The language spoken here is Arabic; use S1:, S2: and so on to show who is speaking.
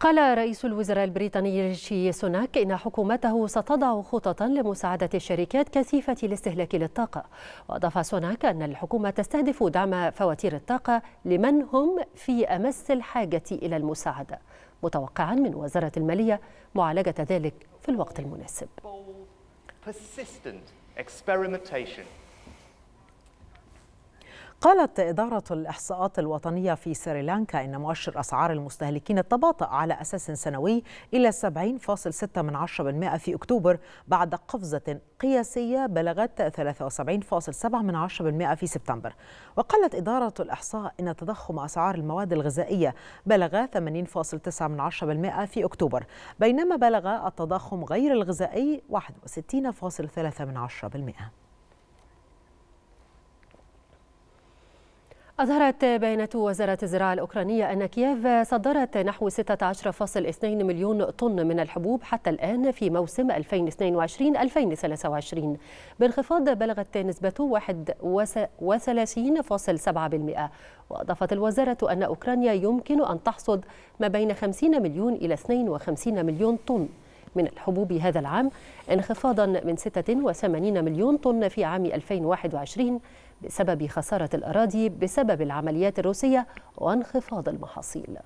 S1: قال رئيس الوزراء البريطاني ريشي سوناك إن حكومته ستضع خططا لمساعدة الشركات كثيفة الاستهلاك للطاقة وأضاف سوناك أن الحكومة تستهدف دعم فواتير الطاقة لمن هم في أمس الحاجة إلى المساعدة متوقعا من وزارة المالية معالجة ذلك في الوقت المناسب
S2: قالت إدارة الإحصاءات الوطنية في سريلانكا إن مؤشر أسعار المستهلكين تباطأ على أساس سنوي إلى 70.6% في أكتوبر بعد قفزة قياسية بلغت 73.7% في سبتمبر وقالت إدارة الإحصاء إن تضخم أسعار المواد الغذائية بلغ 80.9% في أكتوبر بينما بلغ التضخم غير الغذائي 61.3%
S1: أظهرت بيانات وزارة الزراعة الأوكرانية أن كييف صدرت نحو 16.2 مليون طن من الحبوب حتى الآن في موسم 2022-2023 بانخفاض بلغت نسبته 31.7% وأضافت الوزارة أن أوكرانيا يمكن أن تحصد ما بين 50 مليون إلى 52 مليون طن من الحبوب هذا العام انخفاضا من 86 مليون طن في عام 2021 بسبب خسارة الأراضي بسبب العمليات الروسية وانخفاض المحاصيل